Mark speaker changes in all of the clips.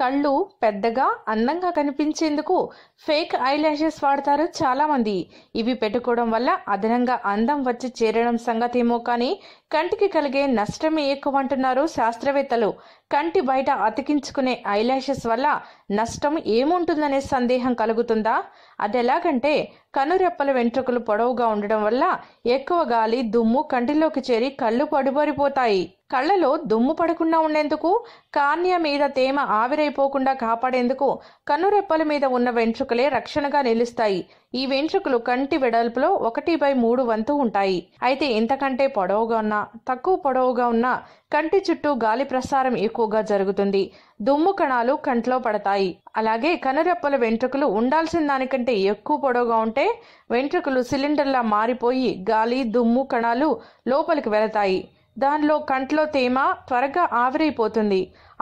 Speaker 1: కళ్ళు పెద్దగా అందంగా కనిపించేందుకు ఫేక్ ఐ ల్యాషెస్ వాడతారు చాలామంది ఇవి పెట్టుకోవడం వల్ల అదనంగా అందం వచ్చి చేరడం సంగతి ఏమో కానీ కంటికి కలిగే నష్టమే ఎక్కువ అంటున్నారు శాస్త్రవేత్తలు కంటి బయట అతికించుకునే ఐ ల్యాషెస్ వల్ల నష్టం ఏముంటుందనే సందేహం కలుగుతుందా అది ఎలాగంటే కనురెప్పల వెంట్రుకలు పొడవుగా ఉండడం వల్ల ఎక్కువ గాలి దుమ్ము కంటిలోకి చేరి కళ్ళు పడిపోరిపోతాయి కళ్ళలో దుమ్ము పడకుండా ఉండేందుకు కాన్య మీద తేమ ఆవిరైపోకుండా కాపాడేందుకు కన్నురెప్పల మీద ఉన్న వెంట్రుకలే రక్షణగా నిలుస్తాయి ఈ వెంట్రుకలు కంటి వెడల్పులో ఒకటి బై మూడు వంతు ఉంటాయి అయితే ఇంతకంటే పొడవుగా ఉన్నా తక్కువ పొడవుగా ఉన్నా కంటి చుట్టూ గాలి ప్రసారం ఎక్కువగా జరుగుతుంది దుమ్ము కణాలు కంట్లో పడతాయి అలాగే కనురెప్పల వెంట్రుకలు ఉండాల్సిన దానికంటే ఎక్కువ పొడవుగా ఉంటే వెంట్రుకలు సిలిండర్లా మారిపోయి గాలి దుమ్ము కణాలు లోపలికి వెళతాయి దానిలో కంట్లో తేమ త్వరగా ఆవిరైపోతుంది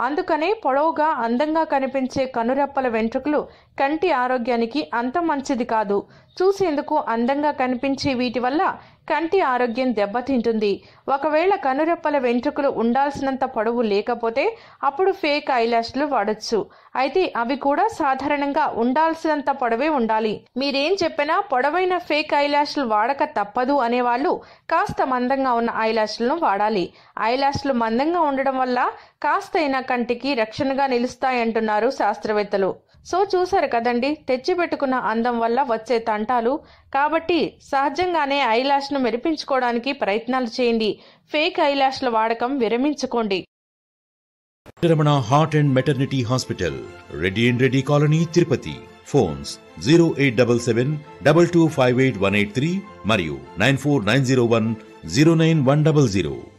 Speaker 1: అందుకనే పొడవుగా అందంగా కనిపించే కనురెప్పల వెంట్రుకలు కంటి ఆరోగ్యానికి అంత మంచిది కాదు చూసేందుకు అందంగా కనిపించే వీటి వల్ల కంటి ఆరోగ్యం దెబ్బతింటుంది ఒకవేళ కనురెప్పల వెంట్రుకలు ఉండాల్సినంత పొడవు లేకపోతే అప్పుడు ఫేక్ ఐలాష్లు వాడచ్చు అయితే అవి కూడా సాధారణంగా ఉండాల్సినంత పొడవే ఉండాలి మీరేం చెప్పినా పొడవైన ఫేక్ ఐలాష్లు వాడక తప్పదు అనేవాళ్ళు కాస్త మందంగా ఉన్న ఐలాష్లను వాడాలి ఐలాష్లు మందంగా ఉండడం వల్ల కాస్తైనా కంటికి రక్షణగా నిలుస్తాయంటున్నారు శాస్త్రవేత్తలు సో చూశారు కదండి తెచ్చిపెట్టుకున్న అందం వల్ల వచ్చే తంటాలు కాబట్టి సహజంగానే ఐలాష్ను మెరిపించుకోవడానికి ప్రయత్నాలు చేయండి ఫేక్ ఐలాష్ల వాడకం విరమించుకోండి
Speaker 2: Ramana heart and maternity hospital Reddy and Reddy colony Tirupati phones zero eight double seven double two five eight one eight three మరియు nine four nine zero one zero nine one double zero